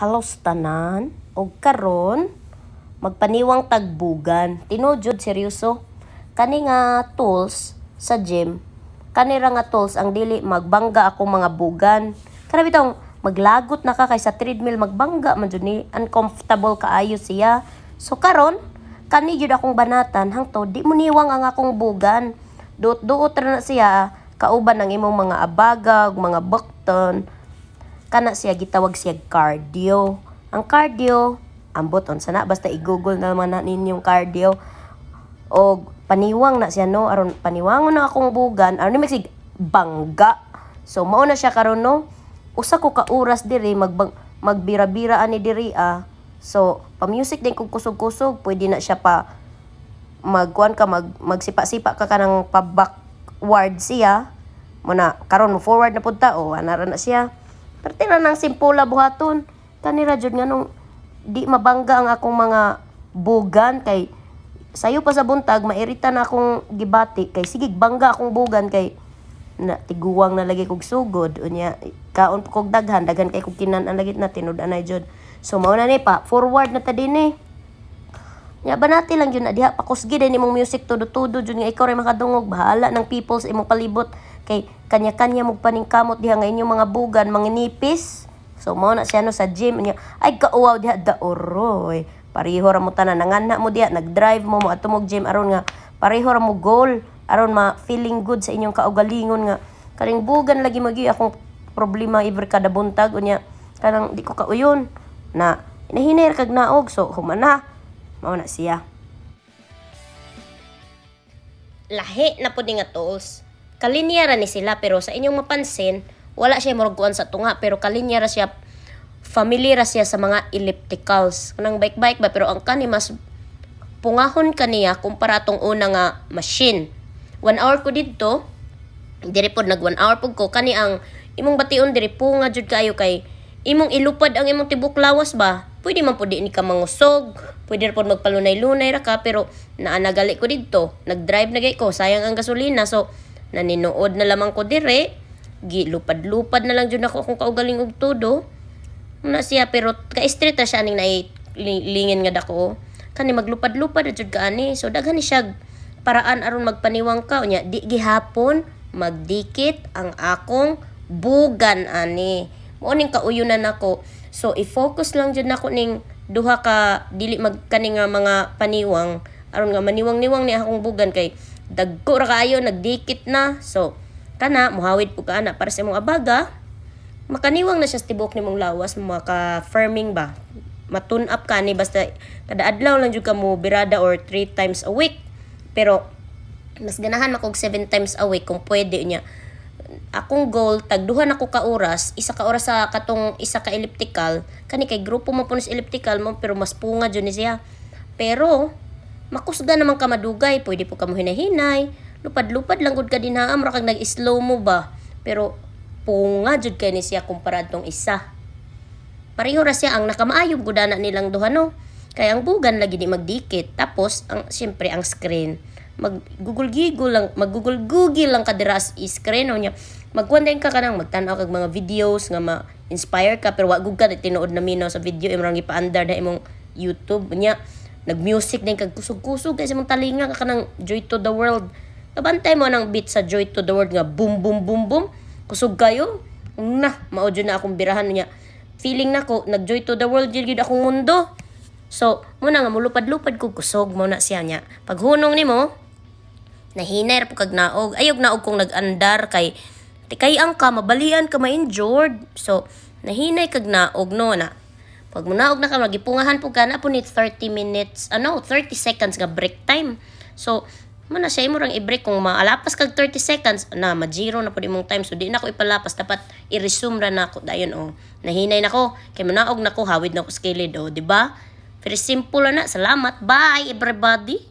halos tanan og karon magpaniwang tagbugan tinudjod seryoso kani nga tools sa gym kani ra nga tools ang dili magbangga ako mga bugan kana bitong maglagot na ka kay sa treadmill magbangga man jud ni uncomfortable kaayo siya so karon kani jud akong banatan hangtod di mo niwang ang akong bugan duot-duot ra na siya kauban ang imong mga abagag mga bukton kana siya gitawag siya cardio. Ang cardio, ambot on sana basta i-google na man ninyong cardio o paniwang na siya no aron paniwangon na akong bugan aron ni bangga. So mao na siya karon no. Usa ko ka oras diri mag magbira-bira ani diri ah. So pa music din kung kusog-kusog pwede na siya pa magkuan ka mag magsipa-sipa ka kanang pa backward siya mo na karon forward na pud ta o oh, ana na siya pero tira ng simpula buhaton. Kanira jud nga nung di mabangga ang akong mga bugan kay sayo pa sa buntag mairita na akong gibati kay sige bangga akong bugan kay na tiguwang na lagi kog sugod unya kaon kog daghan daghan kay kog kinan-an lagi na tinud-an jud. So mauna ni pa forward na ta dinhi. Eh. Nga ba lang yun na diha pakusgi din eh, imong music todo-todo yun nga ikaw rin makadungog bahala ng peoples imong palibot Kay kanya-kanya paningkamot diha nga inyong mga bugan, manginipis. So mo na siya no sa gym niya. Ay kauaw diha daoroy. Pareho ra mo tanan nga na mo diha nag-drive mo mo atumog gym aron nga pareho ra mo goal aron ma feeling good sa inyong kaugalingon nga kaning bugan lagi magi akong problema ibre kada buntag unya kanang di ko kauyon na nahinay kag naog so humana mao na siya lahi na pud nga tools kalinyara ni sila pero sa inyong mapansin wala siya murguan sa tunga pero kalinyara siya familiar siya sa mga ellipticals kanang bike bike ba pero ang kani mas pungahon kaniya kumpara tong una nga machine 1 hour ko didto dire pod nag 1 hour pod ko kani ang imong bation dire po jud kayo kay imong ilupad ang imong tibok lawas ba pwede man pud ni ka mangusog pwede pod magpalunay-lunay ra ka pero naa nagali ko didto nag-drive na ko sayang ang gasolina so Naninood na lamang ko dire. Gilupad-lupad na lang dyan ako kung kaugaling og todo. Na siya pero ka-street siya aning nailingin nga dako. Kani maglupad-lupad na ka ani So daghan ni siya paraan aron magpaniwang ka. Unya, di gihapon magdikit ang akong bugan ani. mo ning kauyunan nako So i-focus lang jud nako ning duha ka dili magkaning nga mga paniwang aron nga maniwang-niwang ni akong bugan kay dagko ra kayo nagdikit na so kana muhawid po kana para sa imong abaga makaniwang na siya sa tibuok nimong lawas maka firming ba matun up ka ni basta kada adlaw lang jud ka mo birada or 3 times a week pero mas ganahan makog 7 times a week kung pwede niya akong goal tagduhan ako ka oras isa ka oras sa katong isa ka elliptical kani kay grupo mo punos elliptical mo pero mas punga jud siya pero Makusga naman ka madugay, pwede po ka mo hinahinay. Lupad-lupad lang gud ka din ha, amra nag-slow mo ba. Pero punga jud kay ni siya tong isa. Pareho ra siya ang nakamaayob gud ana nilang duha no. Kay ang bugan lagi di magdikit. Tapos ang syempre ang screen mag maggugulgigol lang mag maggugulgugil lang kadira sa screen o niya magkuan ka kanang magtan-aw kag mga videos nga ma-inspire ka pero wag ka tinuod na mino sa video imong gipaandar na imong YouTube niya Nag-music na kag kusog-kusog kay mong talinga ka kanang Joy to the World. Kabantay mo nang beat sa Joy to the World nga boom boom boom boom. Kusog kayo. Na, mao na akong birahan niya. Feeling nako na nag-Joy to the World jud akong mundo. So, muna nga mulupad-lupad ko kusog mo na siya niya. Paghunong nimo, nahinay po kag naog. Ayog naog kong nag-andar kay kay ang ka mabalian ka ma-injured. So, nahinay kag naog no na pag munaog na ka, magipungahan po ka na po ni 30 minutes, ano, ah, 30 seconds nga break time. So, muna siya imo rang i-break kung maalapas kag 30 seconds na ma-zero na pud imong time so di na ko ipalapas dapat i-resume ra na ako dayon oh nahinay nako kay manaog nako hawid nako skilled oh di ba very simple na salamat bye everybody